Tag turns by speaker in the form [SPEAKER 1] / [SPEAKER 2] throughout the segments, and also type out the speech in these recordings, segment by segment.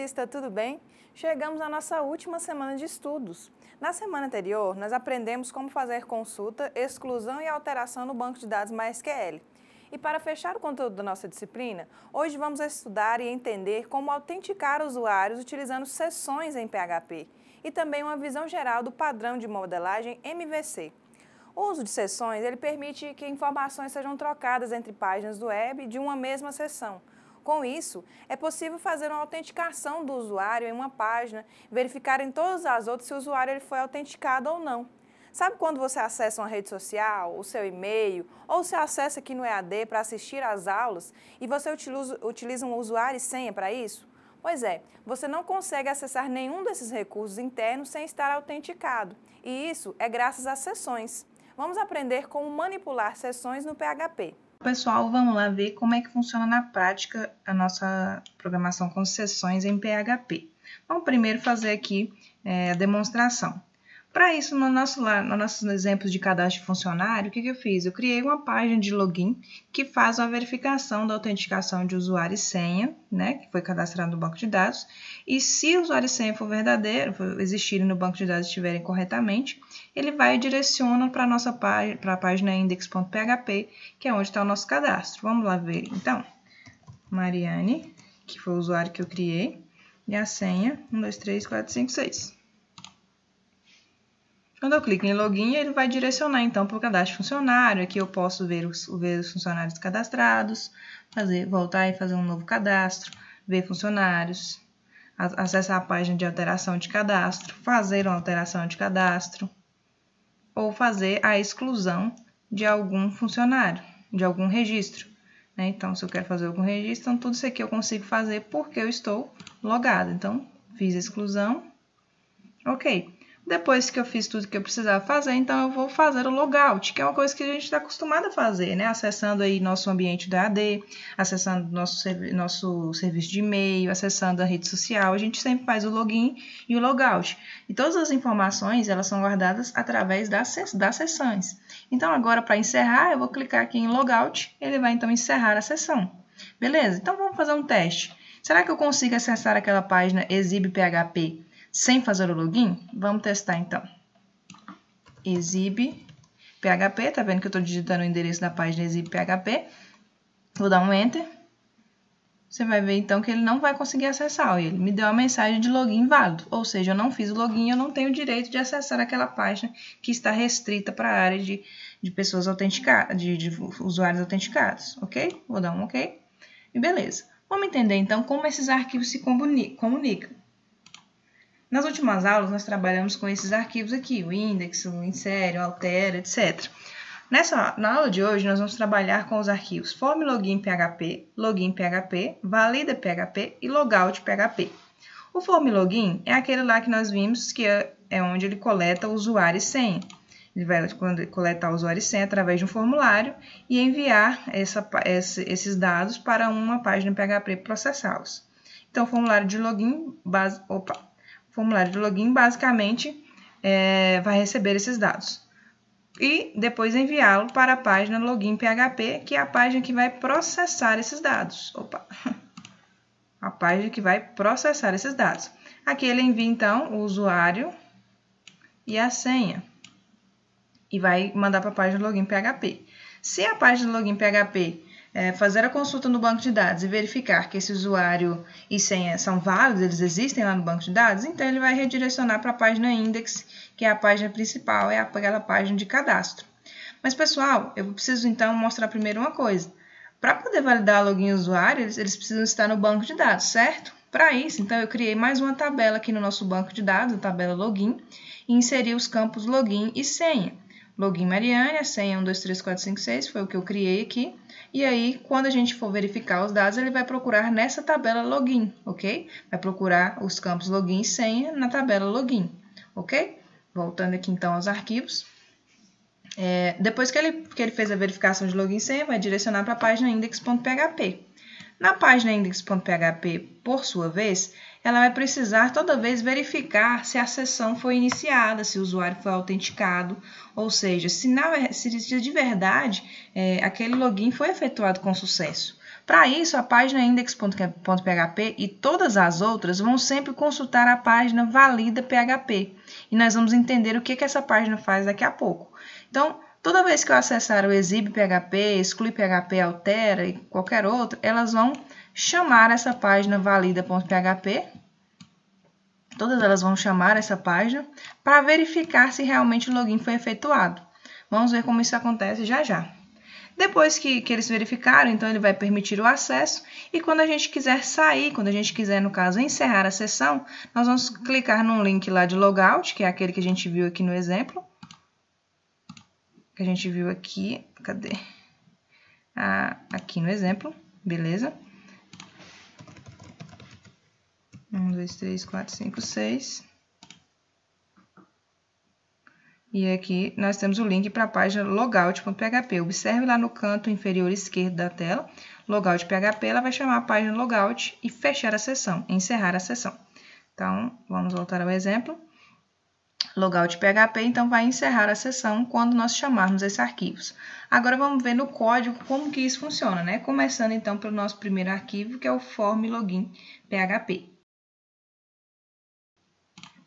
[SPEAKER 1] Bolsista, tudo bem? Chegamos à nossa última semana de estudos. Na semana anterior, nós aprendemos como fazer consulta, exclusão e alteração no banco de dados MySQL. E para fechar o conteúdo da nossa disciplina, hoje vamos estudar e entender como autenticar usuários utilizando sessões em PHP e também uma visão geral do padrão de modelagem MVC. O uso de sessões ele permite que informações sejam trocadas entre páginas do web de uma mesma sessão, com isso, é possível fazer uma autenticação do usuário em uma página, verificar em todas as outras se o usuário ele foi autenticado ou não. Sabe quando você acessa uma rede social, o seu e-mail, ou se acessa aqui no EAD para assistir às aulas e você utiliza, utiliza um usuário e senha para isso? Pois é, você não consegue acessar nenhum desses recursos internos sem estar autenticado, e isso é graças às sessões. Vamos aprender como manipular sessões no PHP pessoal, vamos lá ver como é que funciona na prática a nossa programação com sessões em PHP. Vamos primeiro fazer aqui é, a demonstração. Para isso, no nosso, no nossos exemplos de cadastro de funcionário, o que, que eu fiz? Eu criei uma página de login que faz uma verificação da autenticação de usuário e senha, né, que foi cadastrado no banco de dados, e se o usuário e senha for verdadeiro, for existirem no banco de dados estiverem corretamente, ele vai e direciona para a nossa página, para a página index.php, que é onde está o nosso cadastro. Vamos lá ver, então, Mariane, que foi o usuário que eu criei, e a senha, 1, 2, 3, 4, 5, 6. Quando eu clico em login, ele vai direcionar então para o cadastro funcionário. Aqui eu posso ver os, ver os funcionários cadastrados, fazer, voltar e fazer um novo cadastro, ver funcionários, acessar a página de alteração de cadastro, fazer uma alteração de cadastro ou fazer a exclusão de algum funcionário, de algum registro. Né? Então, se eu quero fazer algum registro, então tudo isso aqui eu consigo fazer porque eu estou logado. Então, fiz a exclusão, ok. Depois que eu fiz tudo que eu precisava fazer, então eu vou fazer o logout, que é uma coisa que a gente está acostumado a fazer, né? Acessando aí nosso ambiente da AD, acessando nosso, nosso serviço de e-mail, acessando a rede social, a gente sempre faz o login e o logout. E todas as informações, elas são guardadas através das, das sessões. Então, agora, para encerrar, eu vou clicar aqui em logout, ele vai então encerrar a sessão. Beleza? Então, vamos fazer um teste. Será que eu consigo acessar aquela página exibe PHP sem fazer o login? Vamos testar então. Exibe PHP, tá vendo que eu estou digitando o endereço da página Exibe PHP. Vou dar um Enter. Você vai ver então que ele não vai conseguir acessar. Ele me deu a mensagem de login válido, ou seja, eu não fiz o login, eu não tenho o direito de acessar aquela página que está restrita para a área de, de pessoas autenticadas, de, de usuários autenticados, ok? Vou dar um ok. E beleza. Vamos entender então como esses arquivos se comunicam. Nas últimas aulas, nós trabalhamos com esses arquivos aqui, o index, o insere, o altera, etc. Nessa, na aula de hoje, nós vamos trabalhar com os arquivos form login PHP, login PHP, valida PHP e logout PHP. O form login é aquele lá que nós vimos que é, é onde ele coleta usuário e senha. Ele vai coletar usuário e senha através de um formulário e enviar essa, esses dados para uma página PHP processá-los. Então, o formulário de login, base, opa, formulário de login, basicamente é, vai receber esses dados. E depois enviá-lo para a página login PHP, que é a página que vai processar esses dados. Opa! A página que vai processar esses dados. Aqui ele envia, então, o usuário e a senha. E vai mandar para a página login PHP. Se a página login PHP é, fazer a consulta no banco de dados e verificar que esse usuário e senha são válidos, eles existem lá no banco de dados, então ele vai redirecionar para a página index, que é a página principal, é aquela página de cadastro. Mas pessoal, eu preciso então mostrar primeiro uma coisa. Para poder validar login usuário, eles, eles precisam estar no banco de dados, certo? Para isso, então eu criei mais uma tabela aqui no nosso banco de dados, a tabela login, e inseri os campos login e senha login Mariane, a senha 123456, foi o que eu criei aqui. E aí, quando a gente for verificar os dados, ele vai procurar nessa tabela login, ok? Vai procurar os campos login e senha na tabela login, ok? Voltando aqui então aos arquivos. É, depois que ele, que ele fez a verificação de login e senha, vai direcionar para a página index.php. Na página index.php, por sua vez, ela vai precisar toda vez verificar se a sessão foi iniciada, se o usuário foi autenticado, ou seja, se, na, se de verdade é, aquele login foi efetuado com sucesso. Para isso, a página index.php e todas as outras vão sempre consultar a página valida PHP. E nós vamos entender o que, que essa página faz daqui a pouco. Então, toda vez que eu acessar o exibe PHP, exclui PHP, altera e qualquer outro, elas vão chamar essa página valida.php. Todas elas vão chamar essa página para verificar se realmente o login foi efetuado. Vamos ver como isso acontece já já. Depois que, que, eles verificaram, então ele vai permitir o acesso e quando a gente quiser sair, quando a gente quiser, no caso, encerrar a sessão, nós vamos clicar num link lá de logout, que é aquele que a gente viu aqui no exemplo. Que a gente viu aqui, cadê? Ah, aqui no exemplo, beleza? Um, dois, três, quatro, cinco, seis. E aqui nós temos o link para a página logout.php. Observe lá no canto inferior esquerdo da tela, logout.php, ela vai chamar a página logout e fechar a sessão, encerrar a sessão. Então, vamos voltar ao exemplo. Logout.php, então, vai encerrar a sessão quando nós chamarmos esses arquivos. Agora, vamos ver no código como que isso funciona, né? Começando, então, pelo nosso primeiro arquivo, que é o form login.php.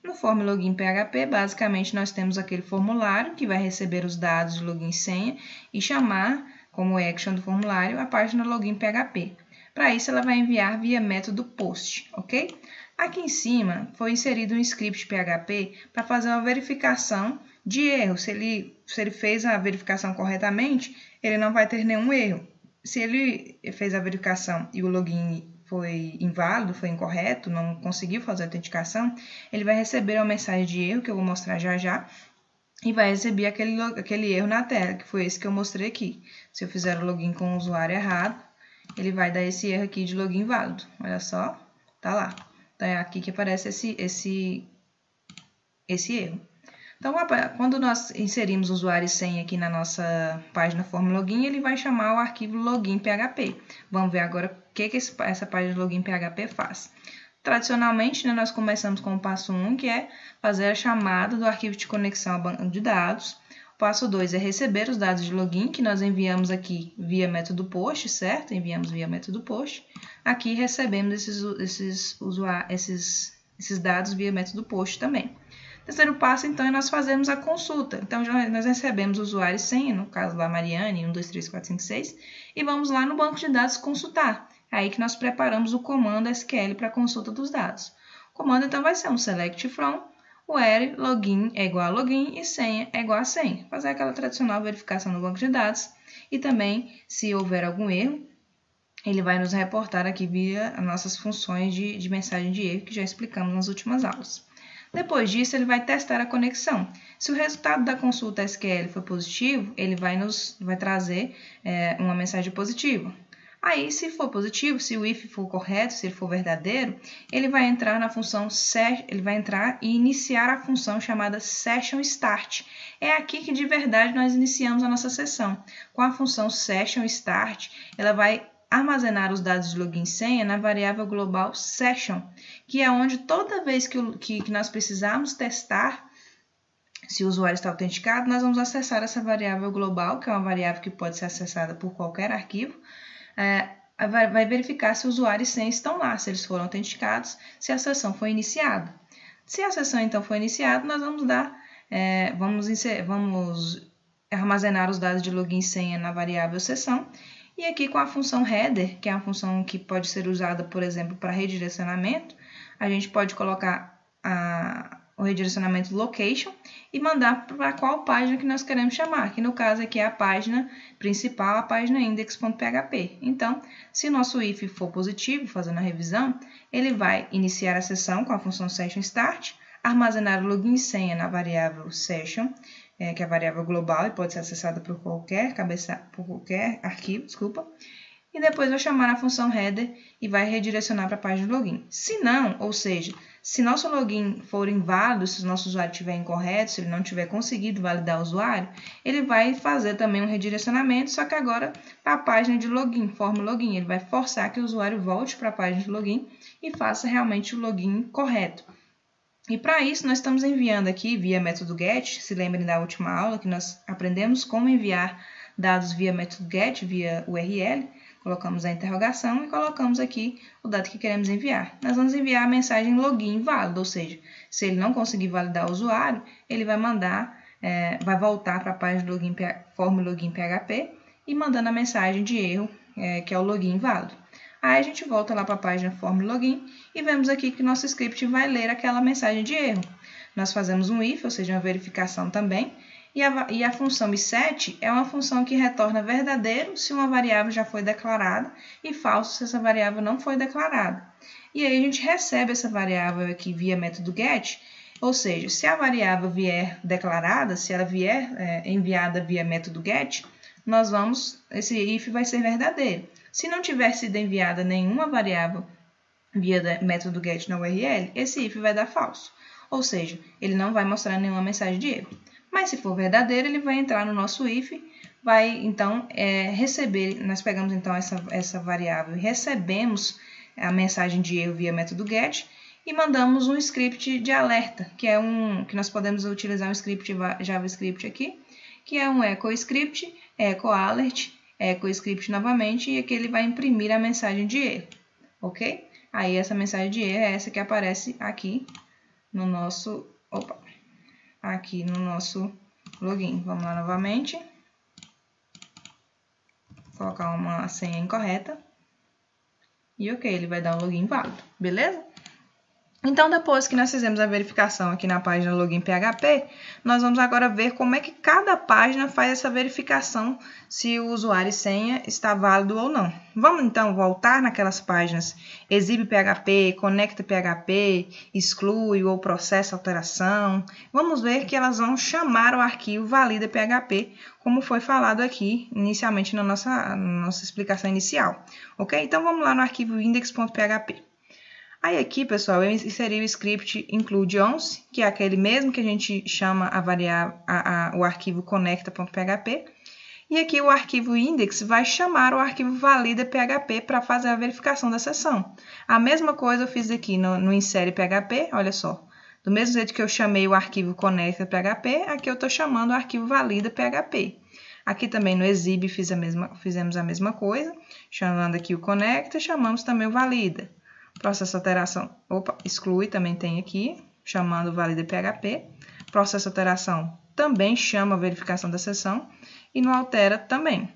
[SPEAKER 1] No form login PHP, basicamente nós temos aquele formulário que vai receber os dados de login e senha e chamar como action do formulário a página login PHP. Para isso, ela vai enviar via método post, ok? Aqui em cima foi inserido um script PHP para fazer uma verificação de erro. Se ele, se ele fez a verificação corretamente, ele não vai ter nenhum erro. Se ele fez a verificação e o login foi inválido, foi incorreto, não conseguiu fazer a autenticação, ele vai receber uma mensagem de erro, que eu vou mostrar já já, e vai receber aquele, aquele erro na tela, que foi esse que eu mostrei aqui. Se eu fizer o login com o usuário errado, ele vai dar esse erro aqui de login válido. Olha só, tá lá. Então, é aqui que aparece esse, esse, esse erro. Então, quando nós inserimos usuário e senha aqui na nossa página forma login, ele vai chamar o arquivo login.php. Vamos ver agora que, que essa página de login PHP faz? Tradicionalmente, né, nós começamos com o passo 1, que é fazer a chamada do arquivo de conexão ao banco de dados. O passo 2 é receber os dados de login que nós enviamos aqui via método post, certo? Enviamos via método post. Aqui recebemos esses, esses, usuários, esses, esses dados via método post também. Terceiro passo, então, é nós fazermos a consulta. Então, nós recebemos usuários senha, no caso lá Mariane, 1, 2, 3, 4, 5, 6, e vamos lá no banco de dados consultar aí que nós preparamos o comando SQL para consulta dos dados. O comando, então, vai ser um select from, o login é igual a login e senha é igual a senha. Fazer aquela tradicional verificação no banco de dados e também, se houver algum erro, ele vai nos reportar aqui via as nossas funções de, de mensagem de erro que já explicamos nas últimas aulas. Depois disso, ele vai testar a conexão. Se o resultado da consulta SQL for positivo, ele vai nos vai trazer é, uma mensagem positiva. Aí, se for positivo, se o if for correto, se ele for verdadeiro, ele vai entrar na função ele vai entrar e iniciar a função chamada session start. É aqui que de verdade nós iniciamos a nossa sessão. Com a função session start, ela vai armazenar os dados de login e senha na variável global session, que é onde toda vez que, o, que, que nós precisarmos testar se o usuário está autenticado, nós vamos acessar essa variável global, que é uma variável que pode ser acessada por qualquer arquivo, é, vai verificar se o usuário e senha estão lá, se eles foram autenticados, se a sessão foi iniciada. Se a sessão então foi iniciada, nós vamos dar, é, vamos, vamos armazenar os dados de login e senha na variável sessão. E aqui com a função header, que é a função que pode ser usada, por exemplo, para redirecionamento, a gente pode colocar a, o redirecionamento location e mandar para qual página que nós queremos chamar, que no caso aqui é a página principal, a página index.php. Então, se o nosso if for positivo, fazendo a revisão, ele vai iniciar a sessão com a função session start, armazenar o login e senha na variável session, é, que é a variável global e pode ser acessada por qualquer cabeça, por qualquer arquivo, desculpa. E depois vai chamar a função header e vai redirecionar para a página de login. Se não, ou seja, se nosso login for inválido, se o nosso usuário estiver incorreto, se ele não tiver conseguido validar o usuário, ele vai fazer também um redirecionamento, só que agora para tá a página de login, forma login. Ele vai forçar que o usuário volte para a página de login e faça realmente o login correto. E para isso, nós estamos enviando aqui via método GET. Se lembrem da última aula que nós aprendemos como enviar dados via método GET, via URL. Colocamos a interrogação e colocamos aqui o dado que queremos enviar. Nós vamos enviar a mensagem login válido, ou seja, se ele não conseguir validar o usuário, ele vai mandar, é, vai voltar para a página login, form login PHP e mandando a mensagem de erro, é, que é o login válido. Aí a gente volta lá para a página form login e vemos aqui que nosso script vai ler aquela mensagem de erro. Nós fazemos um if, ou seja, uma verificação também, e a, e a função bisset é uma função que retorna verdadeiro se uma variável já foi declarada e falso se essa variável não foi declarada. E aí a gente recebe essa variável aqui via método get, ou seja, se a variável vier declarada, se ela vier é, enviada via método get, nós vamos, esse if vai ser verdadeiro. Se não tiver sido enviada nenhuma variável via método get na URL, esse if vai dar falso ou seja, ele não vai mostrar nenhuma mensagem de erro. Mas se for verdadeiro, ele vai entrar no nosso if, vai então é, receber, nós pegamos então essa, essa variável e recebemos a mensagem de erro via método get e mandamos um script de alerta, que é um que nós podemos utilizar um script JavaScript aqui, que é um echo script, echo alert, echo script novamente e aqui ele vai imprimir a mensagem de erro, ok? Aí essa mensagem de erro é essa que aparece aqui no nosso, opa, aqui no nosso login. Vamos lá novamente. Colocar uma senha incorreta. E ok, ele vai dar um login válido, beleza? Então, depois que nós fizemos a verificação aqui na página login PHP, nós vamos agora ver como é que cada página faz essa verificação se o usuário e senha está válido ou não. Vamos então voltar naquelas páginas exibe PHP, conecta PHP, exclui ou processa alteração. Vamos ver que elas vão chamar o arquivo valida PHP, como foi falado aqui inicialmente na nossa, na nossa explicação inicial. Ok? Então vamos lá no arquivo index.php. Aí aqui, pessoal, eu inseri o script include 11, que é aquele mesmo que a gente chama a variável, a, a, o arquivo conecta.php. E aqui o arquivo index vai chamar o arquivo valida.php para fazer a verificação da sessão. A mesma coisa eu fiz aqui no, no insere.php, olha só. Do mesmo jeito que eu chamei o arquivo conecta.php, aqui eu estou chamando o arquivo valida.php. Aqui também no exibe fiz a mesma, fizemos a mesma coisa, chamando aqui o conecta, chamamos também o valida. Processo alteração, opa, exclui, também tem aqui, chamando valida PHP. Processo alteração também chama a verificação da sessão e não altera também.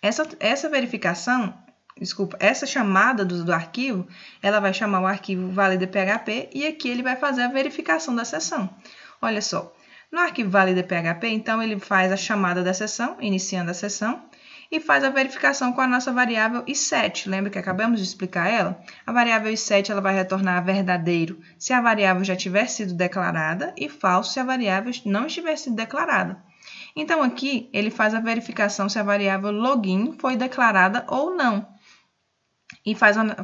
[SPEAKER 1] Essa, essa verificação, desculpa, essa chamada do, do arquivo, ela vai chamar o arquivo valida PHP e aqui ele vai fazer a verificação da sessão. Olha só, no arquivo valida PHP, então, ele faz a chamada da sessão, iniciando a sessão, e faz a verificação com a nossa variável i7. Lembra que acabamos de explicar ela? A variável i7 ela vai retornar verdadeiro se a variável já tiver sido declarada e falso se a variável não estiver sido declarada. Então, aqui, ele faz a verificação se a variável login foi declarada ou não e faz uma,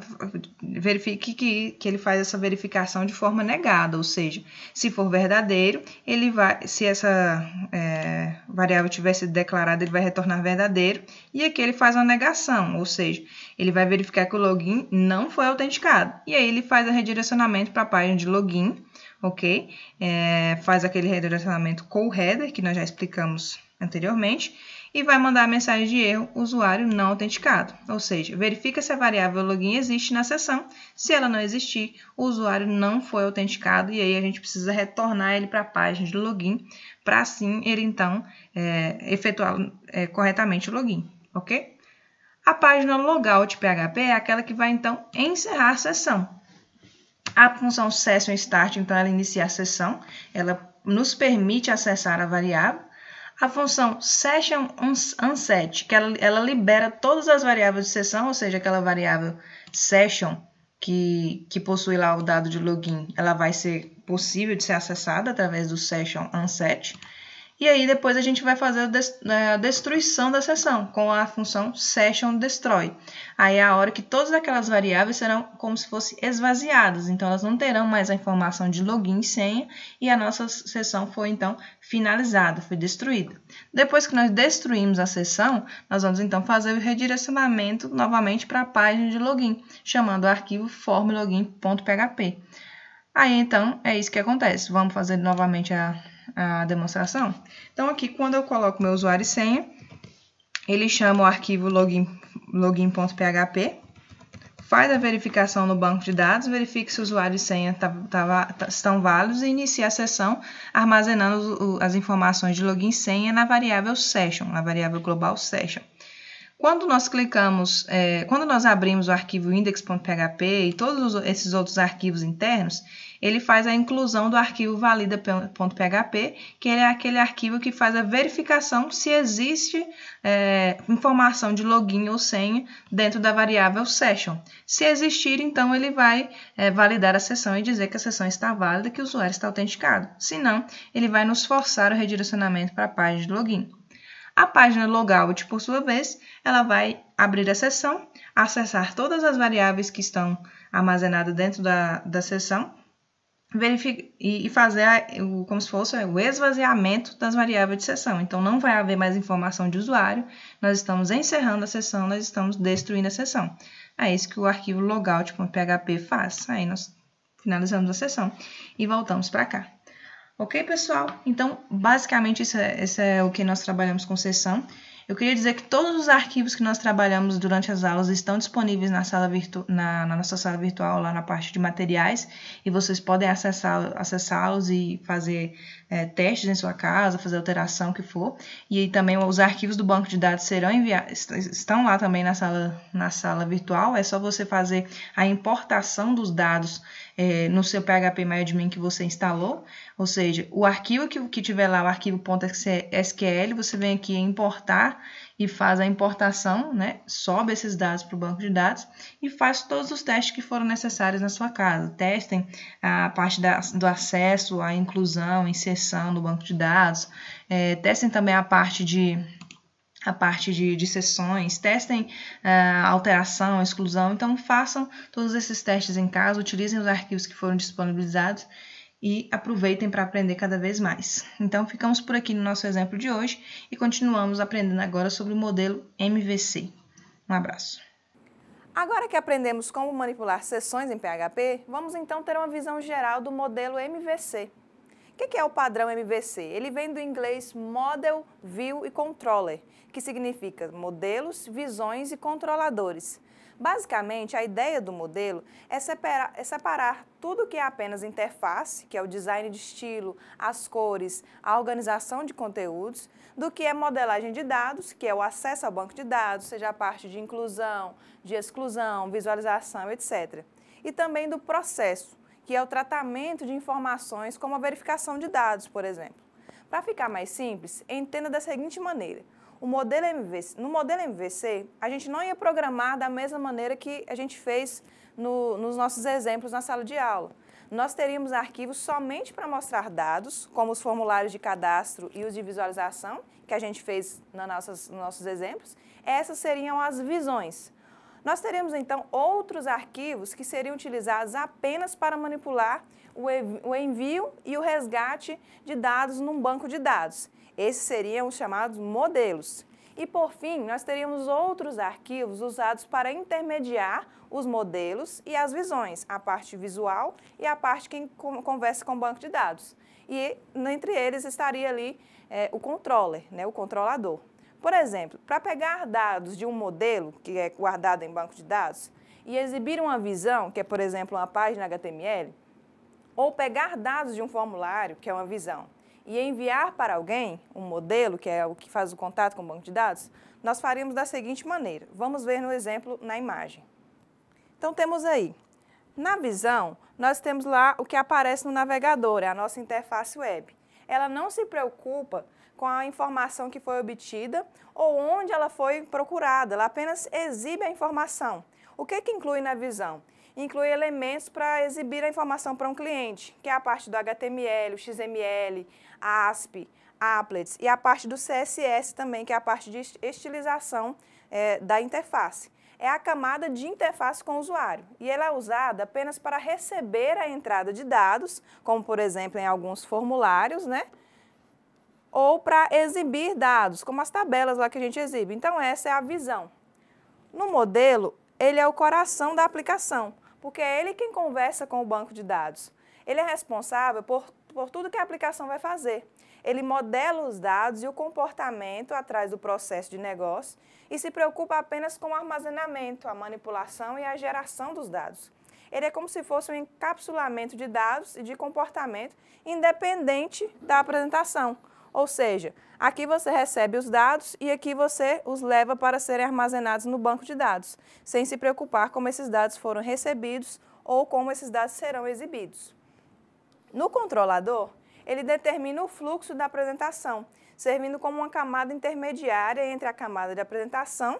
[SPEAKER 1] verifique que, que ele faz essa verificação de forma negada, ou seja, se for verdadeiro, ele vai, se essa é, variável tiver sido declarada, ele vai retornar verdadeiro, e aqui ele faz uma negação, ou seja, ele vai verificar que o login não foi autenticado, e aí ele faz o redirecionamento para a página de login, ok? É, faz aquele redirecionamento com o header, que nós já explicamos anteriormente, e vai mandar a mensagem de erro usuário não autenticado, ou seja, verifica se a variável login existe na sessão, se ela não existir, o usuário não foi autenticado e aí a gente precisa retornar ele para a página de login para assim ele então é, efetuar é, corretamente o login, ok? A página logout PHP é aquela que vai então encerrar a sessão. A função session start então ela inicia a sessão, ela nos permite acessar a variável a função session unset, que ela, ela libera todas as variáveis de sessão, ou seja, aquela variável session que, que possui lá o dado de login, ela vai ser possível de ser acessada através do session unset. E aí depois a gente vai fazer né, a destruição da sessão com a função session destroy. Aí é a hora que todas aquelas variáveis serão como se fossem esvaziadas, então elas não terão mais a informação de login e senha e a nossa sessão foi então finalizada, foi destruída. Depois que nós destruímos a sessão, nós vamos então fazer o redirecionamento novamente para a página de login, chamando o arquivo formlogin.php. Aí então é isso que acontece. Vamos fazer novamente a a demonstração? Então, aqui, quando eu coloco meu usuário e senha, ele chama o arquivo login.php, login faz a verificação no banco de dados, verifica se o usuário e senha tá, tá, tá, estão válidos e inicia a sessão armazenando as informações de login e senha na variável session, na variável global session. Quando nós clicamos, é, quando nós abrimos o arquivo index.php e todos esses outros arquivos internos, ele faz a inclusão do arquivo valida.php, que é aquele arquivo que faz a verificação se existe é, informação de login ou senha dentro da variável session. Se existir, então ele vai é, validar a sessão e dizer que a sessão está válida, que o usuário está autenticado. Se não, ele vai nos forçar o redirecionamento para a página de login. A página logout, por sua vez, ela vai abrir a sessão, acessar todas as variáveis que estão armazenadas dentro da, da sessão e fazer a, o, como se fosse o esvaziamento das variáveis de sessão. Então, não vai haver mais informação de usuário, nós estamos encerrando a sessão, nós estamos destruindo a sessão. É isso que o arquivo logout.php faz. Aí nós finalizamos a sessão e voltamos para cá. Ok, pessoal? Então, basicamente, isso é, isso é o que nós trabalhamos com sessão. Eu queria dizer que todos os arquivos que nós trabalhamos durante as aulas estão disponíveis na, sala virtu na, na nossa sala virtual, lá na parte de materiais, e vocês podem acessá-los acessá e fazer é, testes em sua casa, fazer alteração que for. E também os arquivos do banco de dados serão enviados, estão lá também na sala, na sala virtual, é só você fazer a importação dos dados é, no seu PHP MyAdmin que você instalou, ou seja, o arquivo que, que tiver lá, o arquivo .sql, você vem aqui em importar e faz a importação, né? sobe esses dados para o banco de dados e faz todos os testes que foram necessários na sua casa. Testem a parte da, do acesso, a inclusão, inserção do banco de dados, é, testem também a parte de a parte de, de sessões, testem uh, alteração, exclusão, então façam todos esses testes em casa, utilizem os arquivos que foram disponibilizados e aproveitem para aprender cada vez mais. Então, ficamos por aqui no nosso exemplo de hoje e continuamos aprendendo agora sobre o modelo MVC. Um abraço. Agora que aprendemos como manipular sessões em PHP, vamos então ter uma visão geral do modelo MVC. O que é o padrão MVC? Ele vem do inglês Model, View e Controller, que significa modelos, visões e controladores. Basicamente, a ideia do modelo é separar, é separar tudo que é apenas interface, que é o design de estilo, as cores, a organização de conteúdos, do que é modelagem de dados, que é o acesso ao banco de dados, seja a parte de inclusão, de exclusão, visualização, etc. E também do processo, que é o tratamento de informações como a verificação de dados, por exemplo. Para ficar mais simples, entenda da seguinte maneira. O modelo MVC, no modelo MVC, a gente não ia programar da mesma maneira que a gente fez no, nos nossos exemplos na sala de aula. Nós teríamos arquivos somente para mostrar dados, como os formulários de cadastro e os de visualização, que a gente fez na nossas, nos nossos exemplos. Essas seriam as visões. Nós teremos, então, outros arquivos que seriam utilizados apenas para manipular o envio e o resgate de dados num banco de dados. Esses seriam os chamados modelos. E por fim, nós teríamos outros arquivos usados para intermediar os modelos e as visões, a parte visual e a parte que conversa com o banco de dados. E entre eles estaria ali é, o controller, né, o controlador. Por exemplo, para pegar dados de um modelo que é guardado em banco de dados e exibir uma visão, que é, por exemplo, uma página HTML, ou pegar dados de um formulário, que é uma visão, e enviar para alguém um modelo, que é o que faz o contato com o banco de dados, nós faríamos da seguinte maneira. Vamos ver no exemplo na imagem. Então temos aí, na visão, nós temos lá o que aparece no navegador, é a nossa interface web. Ela não se preocupa com a informação que foi obtida ou onde ela foi procurada, ela apenas exibe a informação. O que, que inclui na visão? inclui elementos para exibir a informação para um cliente, que é a parte do HTML, o XML, ASP, applets e a parte do CSS também, que é a parte de estilização é, da interface. É a camada de interface com o usuário e ela é usada apenas para receber a entrada de dados, como por exemplo em alguns formulários, né? Ou para exibir dados, como as tabelas lá que a gente exibe. Então essa é a visão. No modelo, ele é o coração da aplicação porque é ele quem conversa com o banco de dados. Ele é responsável por, por tudo que a aplicação vai fazer. Ele modela os dados e o comportamento atrás do processo de negócio e se preocupa apenas com o armazenamento, a manipulação e a geração dos dados. Ele é como se fosse um encapsulamento de dados e de comportamento independente da apresentação. Ou seja, Aqui você recebe os dados e aqui você os leva para serem armazenados no banco de dados, sem se preocupar como esses dados foram recebidos ou como esses dados serão exibidos. No controlador, ele determina o fluxo da apresentação, servindo como uma camada intermediária entre a camada de apresentação,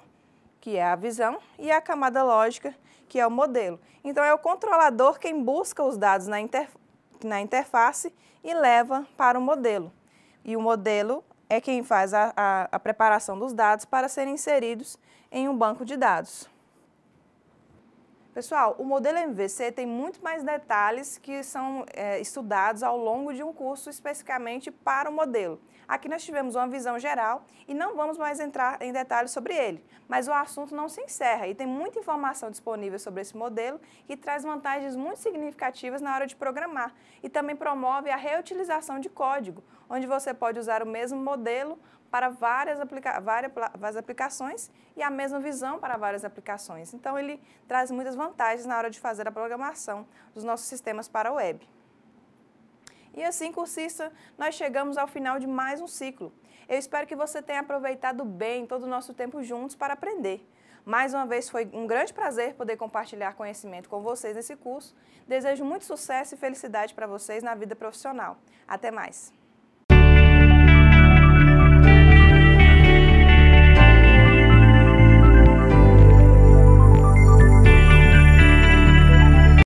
[SPEAKER 1] que é a visão, e a camada lógica, que é o modelo. Então, é o controlador quem busca os dados na, interface e leva para o modelo. E o modelo é quem faz a, a, a preparação dos dados para serem inseridos em um banco de dados. Pessoal, o modelo MVC tem muito mais detalhes que são é, estudados ao longo de um curso especificamente para o modelo. Aqui nós tivemos uma visão geral e não vamos mais entrar em detalhes sobre ele, mas o assunto não se encerra e tem muita informação disponível sobre esse modelo que traz vantagens muito significativas na hora de programar e também promove a reutilização de código, onde você pode usar o mesmo modelo para várias, aplica várias, várias aplicações e a mesma visão para várias aplicações. Então, ele traz muitas vantagens na hora de fazer a programação dos nossos sistemas para a web. E assim, cursista, nós chegamos ao final de mais um ciclo. Eu espero que você tenha aproveitado bem todo o nosso tempo juntos para aprender. Mais uma vez foi um grande prazer poder compartilhar conhecimento com vocês nesse curso. Desejo muito sucesso e felicidade para vocês na vida profissional. Até mais!